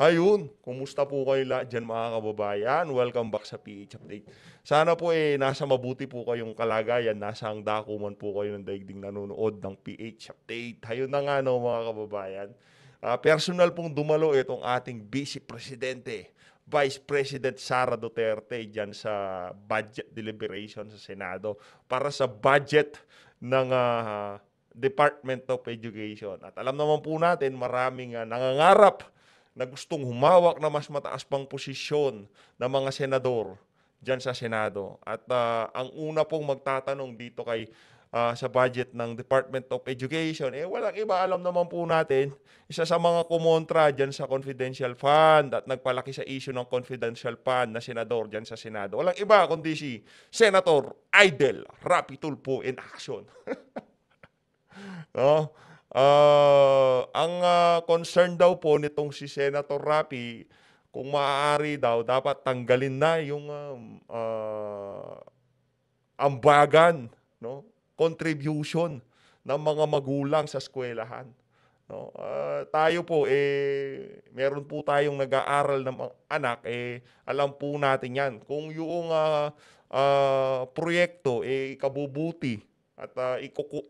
Ayun, kumusta po kayo lahat dyan mga kababayan? Welcome back sa PH Update. Sana po eh, nasa mabuti po kayong kalagayan, nasa ang dakuman po kayo ng daigding nanonood ng PH Update. Ayun na nga no mga kababayan. Uh, personal pong dumalo itong ating Vice Presidente, Vice President Sara Duterte dyan sa budget deliberation sa Senado para sa budget ng uh, Department of Education. At alam naman po natin, maraming uh, nangangarap na gustong humawak na mas mataas pang posisyon ng mga senador dyan sa Senado. At uh, ang una pong magtatanong dito kay uh, sa budget ng Department of Education, eh walang iba alam naman po natin, isa sa mga kumontra dyan sa confidential fund at nagpalaki sa issue ng confidential fund na senador dyan sa Senado. Walang iba kundi si Senator Idel Rapitulpo in action. no? Uh, ang uh, concern daw po nitong si Senator Rapi, kung maaari daw, dapat tanggalin na yung uh, uh, ambagan, no? contribution ng mga magulang sa eskwelahan. No? Uh, tayo po, eh, meron po tayong nag-aaral ng anak, eh, alam po natin yan. Kung yung uh, uh, proyekto, eh, kabubuti at uh,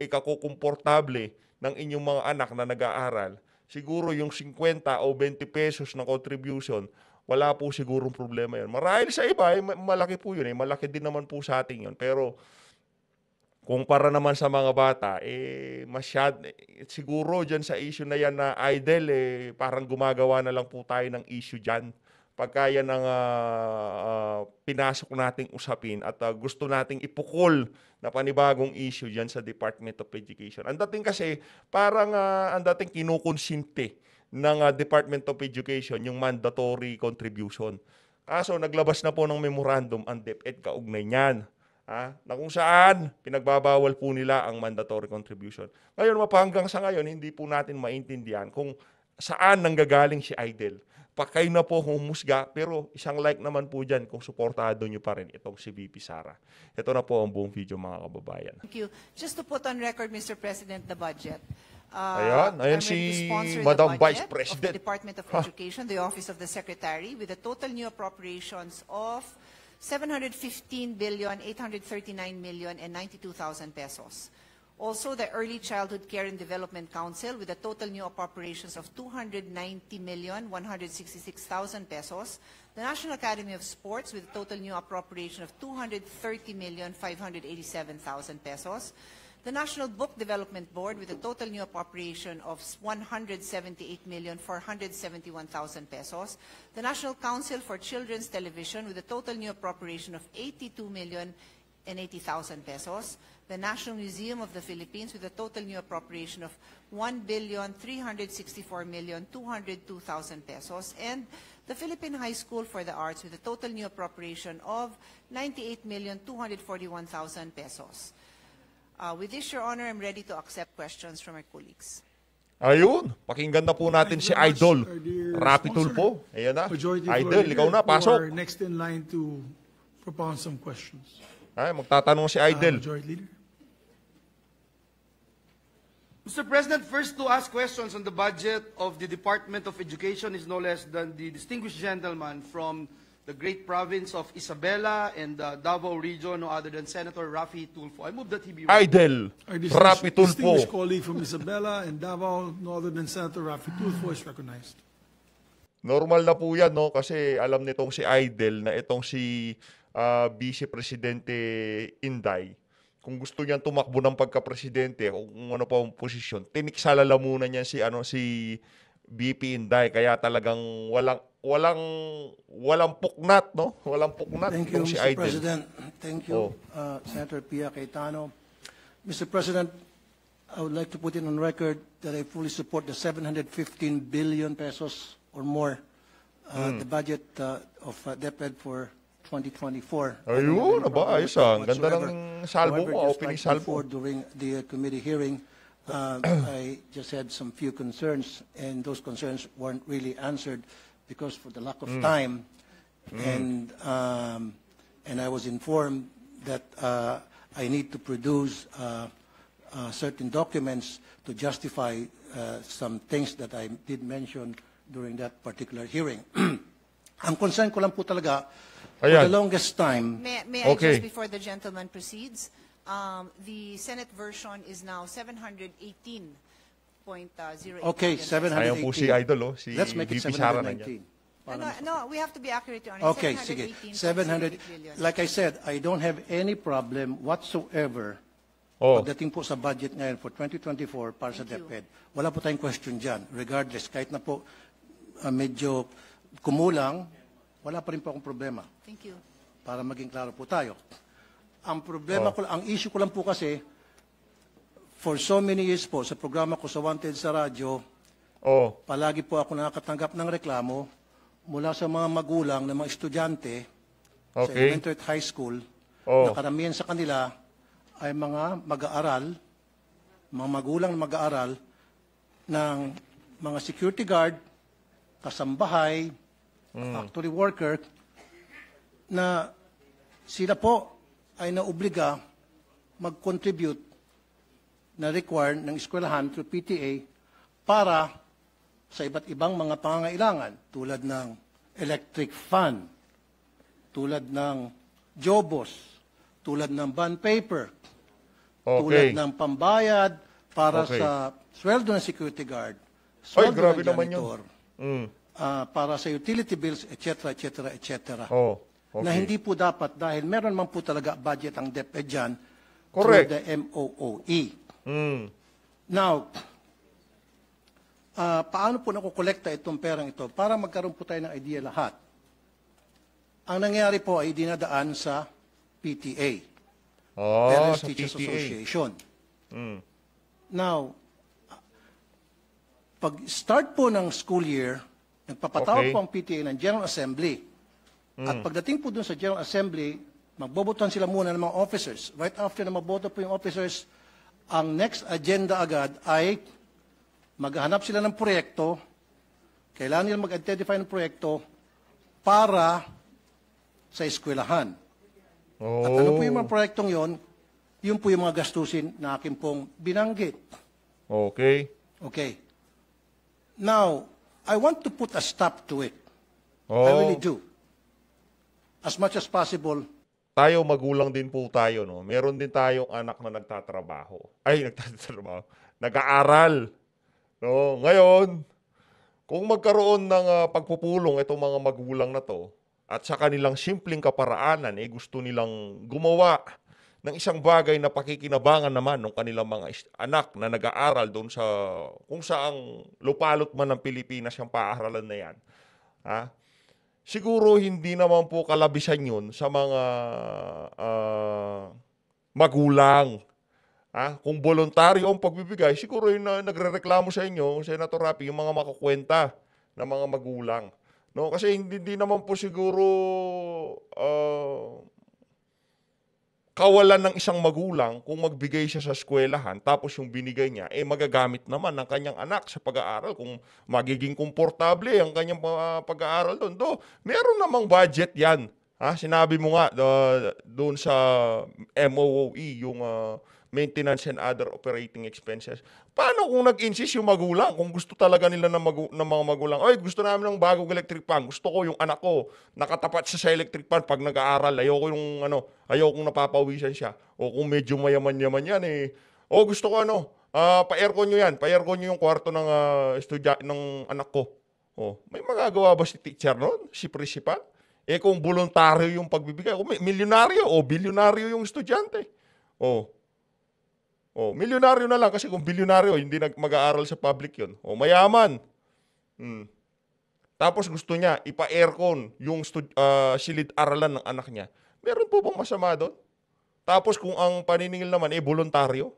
ikakukomportable, ng inyong mga anak na nag-aaral, siguro yung 50 o 20 pesos na contribution, wala po sigurong problema yun. Marahil sa iba, eh, malaki po yun. Eh. Malaki din naman po sa atin yun. Pero kung para naman sa mga bata, eh, masyad, eh, siguro dyan sa issue na yan na idle, eh, parang gumagawa na lang po tayo ng issue dyan pagkaya ng uh, ah, uh, ah, pinasok nating usapin at uh, gusto nating ipukol na panibagong issue diyan sa Department of Education. Ang dating kasi parang uh, ang dating kinukonsinte ng uh, Department of Education yung mandatory contribution. Kaso naglabas na po ng memorandum ang DepEd kaugnay niyan. Ha? Na kung saan pinagbabawal po nila ang mandatory contribution. Ngayon, mapahanggang sa ngayon, hindi po natin maintindihan kung saan nanggagaling si IDEL pag na po humusga, pero isang like naman po dyan kung suportado nyo pa rin itong si VP Sara. Ito na po ang buong video mga kababayan. Thank you. Just to put on record, Mr. President, the budget. Uh, ayan, ayan si Madam Vice President. Of the Department of huh? Education, the Office of the Secretary, with a total new appropriations of 715 billion, 839 million, and 92,000 pesos. Also, the Early Childhood Care and Development Council with a total new appropriations of 290,166,000 pesos. The National Academy of Sports with a total new appropriation of 230,587,000 pesos. The National Book Development Board with a total new appropriation of 178,471,000 pesos. The National Council for Children's Television with a total new appropriation of 82,080,000 pesos. the National Museum of the Philippines with a total new appropriation of 1,364,202,000 pesos, and the Philippine High School for the Arts with a total new appropriation of 98,241,000 pesos. Uh, with this, Your Honor, I'm ready to accept questions from my colleagues. Ayun, pakinggan na po natin si Idol. Rapi Tulpo. Ayan na. Idol, ikaw na, pasok. Next in line to propound some questions. Ay, magtatanong si Idol. Uh, Majority Leader. Mr. President, first to ask questions on the budget of the Department of Education is no less than the distinguished gentleman from the great province of Isabela and the Davao region, no other than Senator Rafi Tulfo. I move that he be... Idol, Rafi Tulfo. distinguished colleague from Isabela and Davao, no other than Senator Rafi Tulfo is recognized. Normal na po yan, no? Kasi alam nitong si Idol na itong si uh, Vice Presidente Inday kung gusto niya tumakbo ng pagka-presidente o kung ano pa ang posisyon, tiniksalala muna niya si ano si BP Inday kaya talagang walang walang walang puknat no walang puknat Thank you, si Mr. Idol. President. Thank you oh. uh, Senator Pia Cayetano. Mr. President, I would like to put it on record that I fully support the 715 billion pesos or more uh, mm. the budget uh, of uh, DepEd for 2024. Ayun, aba, ayos ah. Ang ganda ng salvo ko, opening like salvo. Before, during the committee hearing, uh, I just had some few concerns, and those concerns weren't really answered because for the lack of mm. time, mm. and um, and I was informed that uh, I need to produce uh, uh, certain documents to justify uh, some things that I did mention during that particular hearing. Ang concern ko lang po talaga, for the longest time. May, may I Okay. just, before the gentleman proceeds, um, the Senate version is now 718.08. Okay, 718. Ayaw po si Idol, oh, si Let's make it VP 719. No, no, we have to be accurate on it. Okay, sige. 700, like I said, I don't have any problem whatsoever Oh. pagdating po sa budget ngayon for 2024 para sa DepEd. Wala po tayong question dyan, regardless, kahit na po ah, medyo kumulang, wala pa rin po akong problema. Thank you. Para maging klaro po tayo. Ang problema oh. ko, ang issue ko lang po kasi, for so many years po, sa programa ko sa Wanted sa radyo, Oh. palagi po ako nakakatanggap ng reklamo mula sa mga magulang ng mga estudyante sa Okay. elementary at high school oh. na karamihan sa kanila ay mga mag-aaral, mga magulang na mag-aaral ng mga security guard, kasambahay, Mm. factory worker na sila po ay naobliga mag-contribute na required ng eskwelahan through PTA para sa iba't ibang mga pangangailangan tulad ng electric fan, tulad ng jobos, tulad ng bond paper, okay. tulad ng pambayad para okay. sa sweldo ng security guard, sweldo Oy, grabe ng janitor. Naman yun. Mm ah, para sa utility bills, etc., etc., etc. Oh, Na hindi po dapat dahil meron man po talaga budget ang DepEd dyan Correct. through the MOOE. Mm. Now, ah, paano po nakukolekta itong perang ito? Para magkaroon po tayo ng idea lahat. Ang nangyari po ay dinadaan sa PTA, Oh, Parents sa Teachers PTA. Association. Hmm. Now, pag start po ng school year, Nagpapatawag okay. po ang PTA ng General Assembly. Mm. At hmm. pagdating po dun sa General Assembly, magbobotohan sila muna ng mga officers. Right after na maboto po yung officers, ang next agenda agad ay maghanap sila ng proyekto, kailangan nila mag-identify ng proyekto para sa eskwelahan. Oh. At ano po yung mga oh. proyektong yon? Yun po yung mga gastusin na akin pong binanggit. Okay. Okay. Now, I want to put a stop to it. Oh. I really do. As much as possible. Tayo magulang din po tayo, no? Meron din tayong anak na nagtatrabaho. Ay, nagtatrabaho. Nag-aaral. No? Ngayon, kung magkaroon ng uh, pagpupulong itong mga magulang na to, at sa kanilang simpleng kaparaanan, eh, gusto nilang gumawa ng isang bagay na pakikinabangan naman ng kanilang mga anak na nag-aaral doon sa kung saang lupalot man ng Pilipinas yung paaralan na yan. Ha? Siguro hindi naman po kalabisan yun sa mga uh, magulang. Ha? Kung voluntaryo ang pagbibigay, siguro yung na, nagre-reklamo sa inyo, Senator Rapi, yung mga makakwenta ng mga magulang. No, kasi hindi, hindi naman po siguro uh, kawalan ng isang magulang kung magbigay siya sa eskwelahan tapos yung binigay niya eh magagamit naman ng kanyang anak sa pag-aaral kung magiging komportable ang kanyang pag-aaral doon. Do, meron namang budget 'yan. Ha, sinabi mo nga uh, doon sa MOOE yung uh, maintenance and other operating expenses. Paano kung nag-insist yung magulang? Kung gusto talaga nila ng, magu- ng mga magulang, ay gusto namin ng bagong electric fan. Gusto ko yung anak ko nakatapat siya sa electric fan pag nag-aaral. Ayoko yung ano, ayoko kung napapawisan siya. O kung medyo mayaman-yaman yan eh. O gusto ko ano, uh, pa-aircon nyo yan. Pa-aircon nyo yung kwarto ng, uh, ah, studya- ng anak ko. O, may magagawa ba si teacher noon? Si principal? Eh kung voluntaryo yung pagbibigay, o, milyonaryo o bilyonaryo yung estudyante. O, Oh, milyonaryo na lang kasi kung bilyonaryo, hindi nag mag-aaral sa public 'yon. Oh, mayaman. Hmm. Tapos gusto niya ipa-aircon yung uh, silid-aralan ng anak niya. Meron po bang masama doon? Tapos kung ang paniningil naman eh voluntaryo.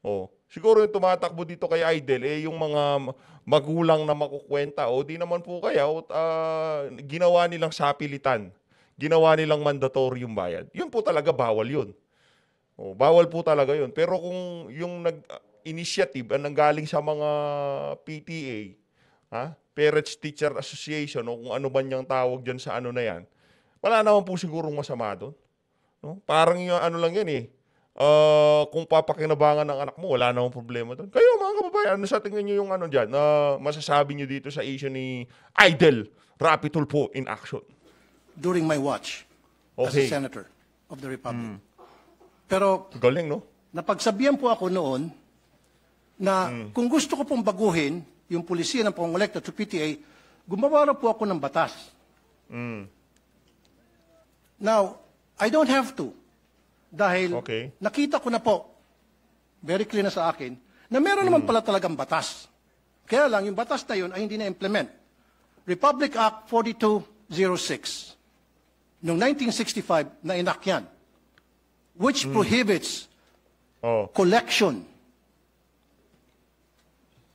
Oh, siguro yung tumatakbo dito kay Idol eh yung mga magulang na makukwenta o oh, di naman po kaya oh, uh, ginawa nilang sapilitan ginawa nilang mandatory yung bayad. Yun po talaga bawal 'yon. O, oh, bawal po talaga yun. Pero kung yung nag-initiative ang nanggaling sa mga PTA, ha? Parents Teacher Association o kung ano ba niyang tawag dyan sa ano na yan, wala naman po sigurong masama doon. No? Parang yung ano lang yan eh, uh, kung papakinabangan ng anak mo, wala namang problema doon. Kayo mga kababayan, ano sa tingin niyo yung ano diyan na uh, masasabi niyo dito sa issue ni Idol Rapitulpo in action? During my watch okay. as a senator of the Republic, mm. Pero Galing, no? napagsabihan po ako noon na kung gusto ko pong baguhin yung pulisya ng pangolekta sa PTA, gumawa na po ako ng batas. Mm. Now, I don't have to. Dahil Okay. nakita ko na po, very clear na sa akin, na meron naman mm. pala talagang batas. Kaya lang, yung batas na yun ay hindi na-implement. Republic Act 4206. Noong 1965, na-enact yan which hmm. prohibits Oh. collection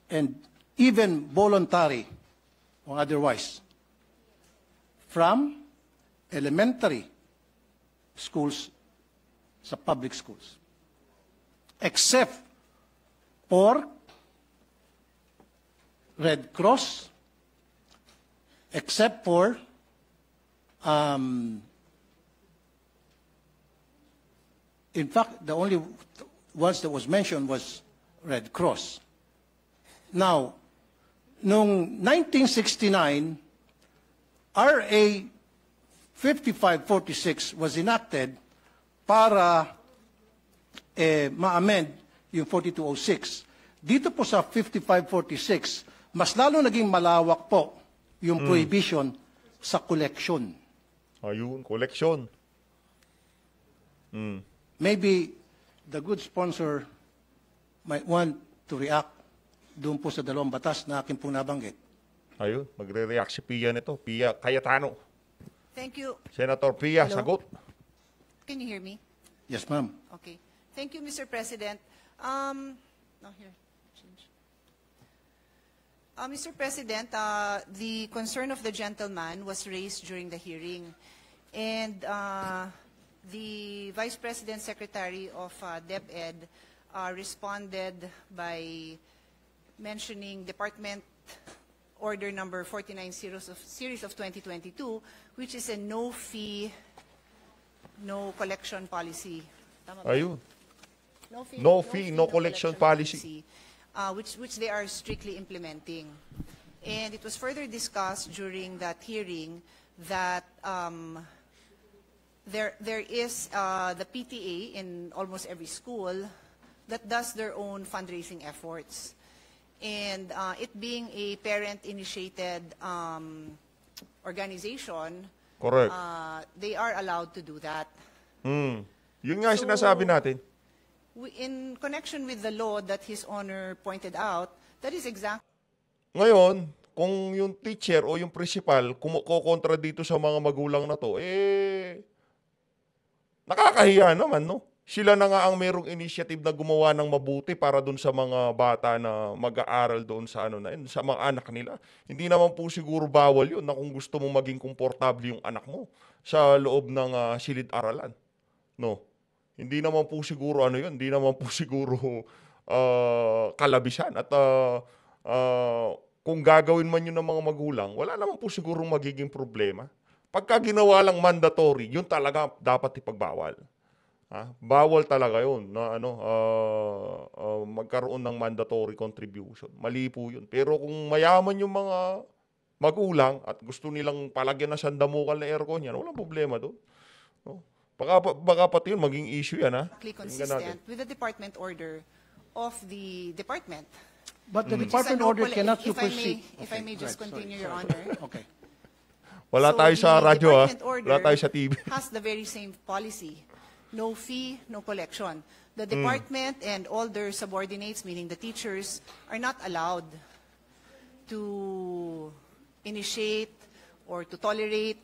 and even voluntary or otherwise from elementary schools sa public schools except for Red Cross except for um, In fact, the only ones that was mentioned was Red Cross. Now, noong 1969, RA 5546 was enacted para eh, ma-amend yung 4206. Dito po sa 5546, mas lalo naging malawak po yung mm. prohibition sa collection. Ayun, ah, collection. Mm maybe the good sponsor might want to react doon po sa dalawang batas na akin pong nabanggit. Ayun, magre-react si Pia nito. Pia Cayetano. Thank you. Senator Pia, Hello? sagot. Can you hear me? Yes, ma'am. Okay. Thank you, Mr. President. Um, no, here. Change. Uh, Mr. President, uh, the concern of the gentleman was raised during the hearing. And uh, the Vice President Secretary of uh, DepEd uh, responded by mentioning Department Order Number 49 series of, series of 2022, which is a no-fee, no collection policy. Ayun. No fee, no, fee, no, no collection, collection, policy, policy uh, which, which they are strictly implementing. And it was further discussed during that hearing that um, there, there is uh, the PTA in almost every school that does their own fundraising efforts. And uh, it being a parent-initiated um, organization, Correct. Uh, they are allowed to do that. Mm. Yun nga so, sinasabi natin. We, in connection with the law that His Honor pointed out, that is exactly... Ngayon, kung yung teacher o yung principal kumukokontra dito sa mga magulang na to, eh, Nakakahiya naman, no? Sila na nga ang merong initiative na gumawa ng mabuti para doon sa mga bata na mag-aaral doon sa ano na yun, sa mga anak nila. Hindi naman po siguro bawal yun na kung gusto mo maging komportable yung anak mo sa loob ng uh, silid-aralan. No? Hindi naman po siguro ano yun, hindi naman po siguro uh, kalabisan at uh, uh, kung gagawin man yun ng mga magulang, wala naman po siguro magiging problema. Pagka ginawa lang mandatory, yun talaga dapat ipagbawal. Ha? Bawal talaga yun na ano, uh, uh, magkaroon ng mandatory contribution. Mali po yun. Pero kung mayaman yung mga magulang at gusto nilang palagyan na sandamukan na aircon yan, walang problema doon. No? Baka, baka pati yun, maging issue yan. Ha? consistent with the department order of the department. But the mm. department order cannot if supersede. I if I may just right. continue, Sorry. Your Honor. okay. Wala so, tayo sa radyo, ha? Ah. wala tayo sa TV. has the very same policy. No fee, no collection. The mm. department mm. and all their subordinates, meaning the teachers, are not allowed to initiate or to tolerate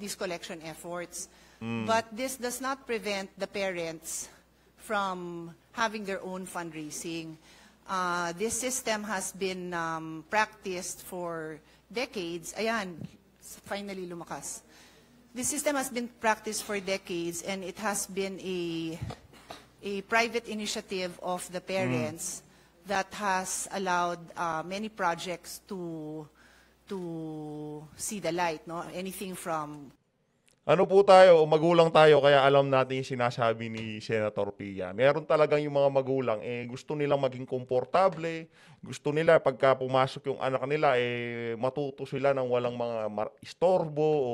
these collection efforts. Mm. But this does not prevent the parents from having their own fundraising. Uh, this system has been um, practiced for decades. Ayan, finally lumakas. This system has been practiced for decades and it has been a, a private initiative of the parents mm. that has allowed uh, many projects to, to see the light, no? anything from ano po tayo, magulang tayo, kaya alam natin yung sinasabi ni Senator Pia. Meron talagang yung mga magulang, eh, gusto nilang maging komportable, gusto nila pagka pumasok yung anak nila, eh, matuto sila ng walang mga istorbo o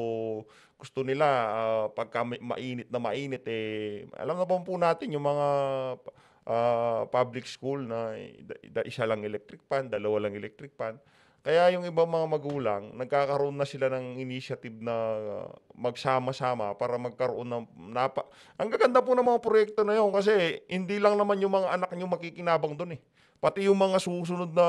gusto nila uh, pagka mainit na mainit, eh, alam naman po natin yung mga uh, public school na eh, da, da, isa lang electric pan, dalawa lang electric pan, kaya yung ibang mga magulang, nagkakaroon na sila ng initiative na ah, magsama-sama para magkaroon ng napa... Ang gaganda po ng mga proyekto na yun kasi hindi lang naman yung mga anak nyo makikinabang doon eh. Pati yung mga susunod na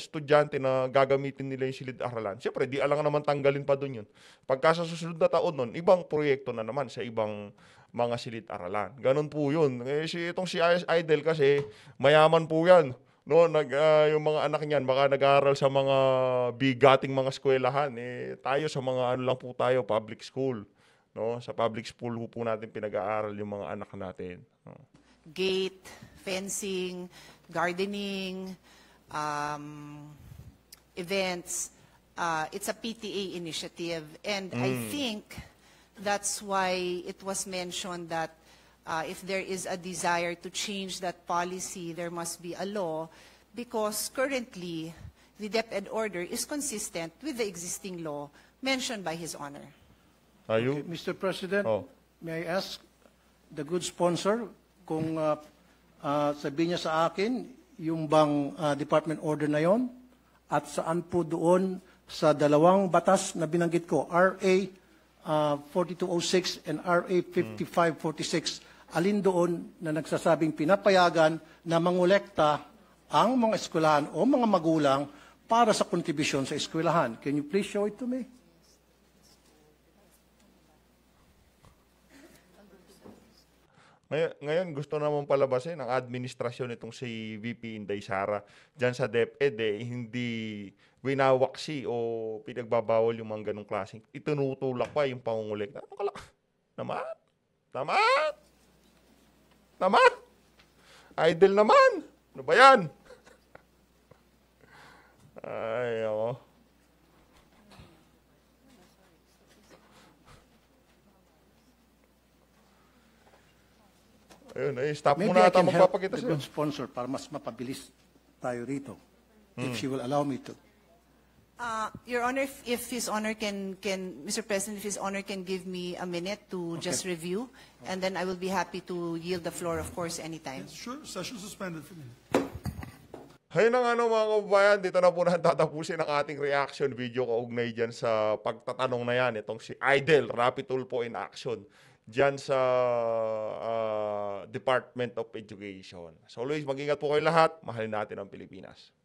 estudyante na gagamitin nila yung silid-aralan. Siyempre, di alang naman tanggalin pa doon yun. Pagka sa susunod na taon nun, ibang proyekto na naman sa ibang mga silid-aralan. Ganun po yun. Eh, si, itong si Idol kasi, mayaman po yan no nag uh, yung mga anak niyan baka nag aral sa mga bigating mga eskwelahan eh tayo sa mga ano lang po tayo public school no sa public school po, po natin pinag-aaral yung mga anak natin no? gate fencing gardening um, events uh, it's a PTA initiative and mm. I think that's why it was mentioned that uh, if there is a desire to change that policy, there must be a law because currently the DepEd order is consistent with the existing law mentioned by His Honor. Are you? Okay, Mr. President, oh. may I ask the good sponsor kung uh, uh, sabihin niya sa akin yung bang uh, department order na yon at saan po doon sa dalawang batas na binanggit ko, RA uh, 4206 and RA 5546. Hmm alin doon na nagsasabing pinapayagan na mangolekta ang mga eskwelahan o mga magulang para sa kontribusyon sa eskwelahan. Can you please show it to me? Ngayon, gusto naman palabasin ang administrasyon itong si VP Inday Sara dyan sa DepEd eh, hindi winawaksi o pinagbabawal yung mga ganong klaseng itunutulak pa yung pangungulek. Ano ka lang? Naman? Naman? Naman. Idol naman. Ano ba yan? Ay, ako. Ayun, ay, eh, stop Maybe muna I ata can help the sponsor para mas mapabilis tayo rito. If hmm. she will allow me to. Uh, Your Honor, if, if His Honor can, can, Mr. President, if His Honor can give me a minute to just review, and then I will be happy to yield the floor, of course, anytime. Sure, session suspended for me. Ayun na nga no, mga kababayan, dito na po na tatapusin ang ating reaction video kaugnay dyan sa pagtatanong na yan. Itong si Idol, Rapid po in Action, dyan sa uh, Department of Education. So always, mag-ingat po kayo lahat. Mahalin natin ang Pilipinas.